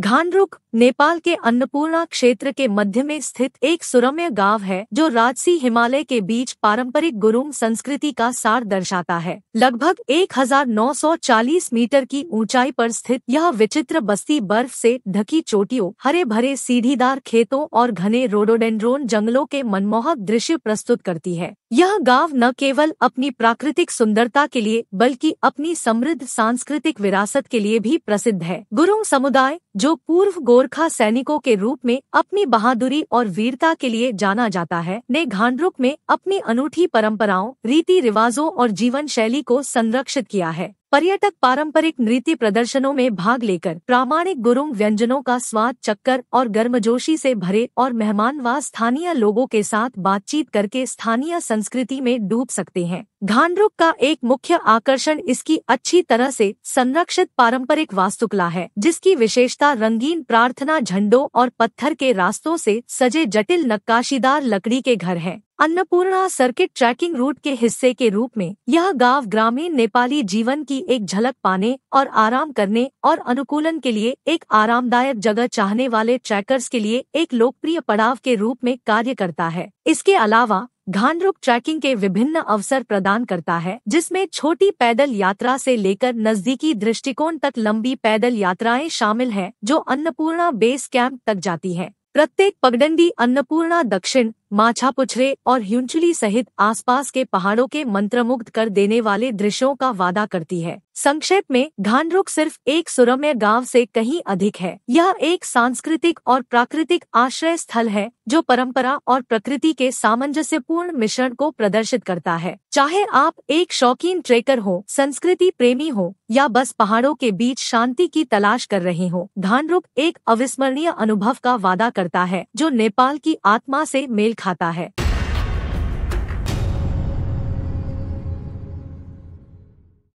घानरुख नेपाल के अन्नपूर्णा क्षेत्र के मध्य में स्थित एक सुरम्य गांव है जो राजसी हिमालय के बीच पारंपरिक गुरुंग संस्कृति का सार दर्शाता है लगभग 1940 मीटर की ऊंचाई पर स्थित यह विचित्र बस्ती बर्फ से ढकी चोटियों हरे भरे सीढ़ीदार खेतों और घने रोडोडेंड्रोन जंगलों के मनमोहक दृश्य प्रस्तुत करती है यह गाँव न केवल अपनी प्राकृतिक सुंदरता के लिए बल्कि अपनी समृद्ध सांस्कृतिक विरासत के लिए भी प्रसिद्ध है गुरुंग समुदाय जो पूर्व गोरखा सैनिकों के रूप में अपनी बहादुरी और वीरता के लिए जाना जाता है ने घांडरुक में अपनी अनूठी परंपराओं रीति रिवाजों और जीवन शैली को संरक्षित किया है पर्यटक पारंपरिक नृत्य प्रदर्शनों में भाग लेकर प्रामाणिक गुरुंग व्यंजनों का स्वाद चक्कर और गर्मजोशी से भरे और मेहमान व स्थानीय लोगों के साथ बातचीत करके स्थानीय संस्कृति में डूब सकते हैं घानरुक का एक मुख्य आकर्षण इसकी अच्छी तरह से संरक्षित पारंपरिक वास्तुकला है जिसकी विशेषता रंगीन प्रार्थना झंडों और पत्थर के रास्तों से सजे जटिल नक्काशीदार लकड़ी के घर है अन्नपूर्णा सर्किट ट्रैकिंग रूट के हिस्से के रूप में यह गांव ग्रामीण नेपाली जीवन की एक झलक पाने और आराम करने और अनुकूलन के लिए एक आरामदायक जगह चाहने वाले ट्रैकर्स के लिए एक लोकप्रिय पड़ाव के रूप में कार्य करता है इसके अलावा घानरुक ट्रैकिंग के विभिन्न अवसर प्रदान करता है जिसमें छोटी पैदल यात्रा से लेकर नजदीकी दृष्टिकोण तक लंबी पैदल यात्राएं शामिल हैं जो अन्नपूर्णा बेस कैंप तक जाती हैं। प्रत्येक पगडंडी अन्नपूर्णा दक्षिण माछा पुछरे और ह्यूंचुली सहित आसपास के पहाड़ों के मंत्रमुग्ध कर देने वाले दृश्यों का वादा करती है संक्षेप में घानरुक सिर्फ एक सुरम्य गांव से कहीं अधिक है यह एक सांस्कृतिक और प्राकृतिक आश्रय स्थल है जो परंपरा और प्रकृति के सामंजस्यपूर्ण मिश्रण को प्रदर्शित करता है चाहे आप एक शौकीन ट्रेकर हो संस्कृति प्रेमी हो या बस पहाड़ों के बीच शांति की तलाश कर रहे हो घानरुक एक अविस्मरणीय अनुभव का वादा करता है जो नेपाल की आत्मा से मेल दिखाता है